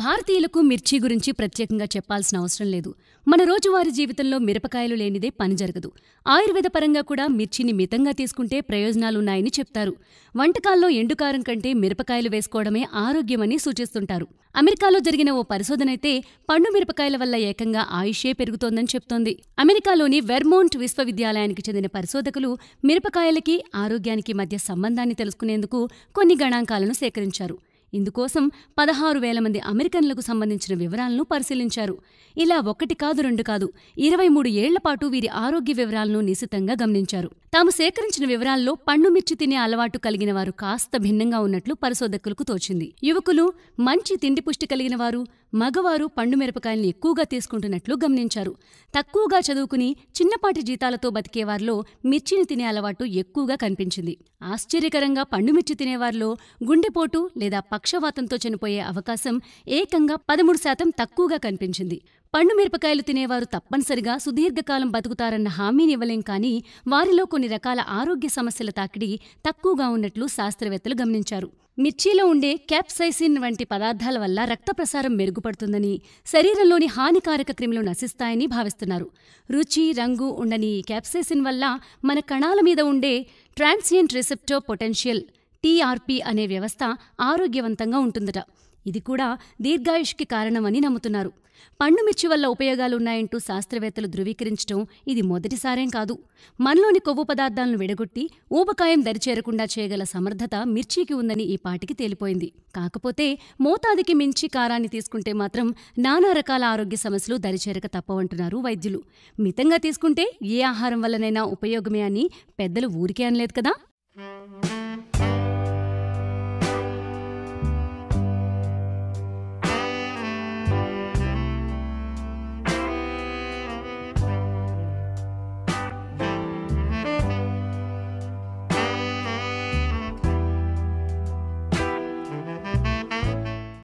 భారతీయులకు మిర్చి గురించి ప్రత్యేకంగా చెప్పాల్సిన అవసరం లేదు మన రోజువారీ జీవితంలో మిరపకాయలు లేనిదే పని జరగదు ఆయుర్వేద పరంగా కూడా మిర్చిని మితంగా తీసుకుంటే ప్రయోజనాలున్నాయని చెప్తారు వంటకాల్లో ఎండుకారం కంటే మిరపకాయలు వేసుకోవడమే ఆరోగ్యమని సూచిస్తుంటారు అమెరికాలో జరిగిన ఓ పరిశోధనైతే పండు మిరపకాయల వల్ల ఏకంగా ఆయుషే పెరుగుతోందని చెప్తోంది అమెరికాలోని వెర్మోంట్ విశ్వవిద్యాలయానికి చెందిన పరిశోధకులు మిరపకాయలకి ఆరోగ్యానికి మధ్య సంబంధాన్ని తెలుసుకునేందుకు కొన్ని గణాంకాలను సేకరించారు ఇందుకోసం పదహారు వేల మంది అమెరికన్లకు సంబంధించిన వివరాలను పరిశీలించారు ఇలా ఒకటి కాదు రెండు కాదు ఇరవై మూడు ఏళ్లపాటు వీరి ఆరోగ్య వివరాలను నిశితంగా గమనించారు తాము సేకరించిన వివరాల్లో పండు మిర్చి తినే అలవాటు కలిగిన వారు కాస్త భిన్నంగా ఉన్నట్లు పరిశోధకులకు తోచింది యువకులు మంచి తిండి పుష్టి కలిగిన వారు మగవారు పండు మిరపకాయల్ని ఎక్కువగా తీసుకుంటున్నట్లు గమనించారు తక్కువగా చదువుకుని చిన్నపాటి జీతాలతో బతికేవారిలో మిర్చిని తినే అలవాటు ఎక్కువగా కనిపించింది ఆశ్చర్యకరంగా పండుమిర్చి తినేవారిలో గుండెపోటు లేదా పక్షవాతంతో చనిపోయే అవకాశం ఏకంగా పదమూడు శాతం తక్కువగా కనిపించింది పండు మిరపకాయలు తినేవారు తప్పనిసరిగా సుదీర్ఘకాలం బతుకుతారన్న హామీనివ్వలేం కానీ వారిలో కొన్ని రకాల ఆరోగ్య సమస్యల తాకిడి తక్కువగా ఉన్నట్లు శాస్త్రవేత్తలు గమనించారు మిర్చిలో ఉండే క్యాప్సైసిన్ వంటి పదార్థాల వల్ల రక్త ప్రసారం మెరుగుపడుతుందని శరీరంలోని హానికారక క్రిములు నశిస్తాయని భావిస్తున్నారు రుచి రంగు ఉండని క్యాప్సైసిన్ వల్ల మన కణాల మీద ఉండే ట్రాన్సియంట్ రిసెప్టో పొటెన్షియల్ టీఆర్పీ అనే వ్యవస్థ ఆరోగ్యవంతంగా ఉంటుందట ఇది కూడా దీర్ఘాయుష్కి కారణమని నమ్ముతున్నారు పండు మిర్చి వల్ల ఉపయోగాలున్నాయంటూ శాస్త్రవేత్తలు ధృవీకరించడం ఇది మొదటిసారేం కాదు మనలోని కొవ్వు పదార్థాలను విడగొట్టి ఊబకాయం దరిచేరకుండా చేయగల సమర్థత మిర్చికి ఉందని ఈ పాటికి తేలిపోయింది కాకపోతే మోతాదికి మించి కారాన్ని తీసుకుంటే మాత్రం నానా రకాల ఆరోగ్య సమస్యలు దరిచేరక తప్పవంటున్నారు వైద్యులు మితంగా తీసుకుంటే ఏ ఆహారం వల్లనైనా ఉపయోగమే అని పెద్దలు ఊరికే అనలేదు కదా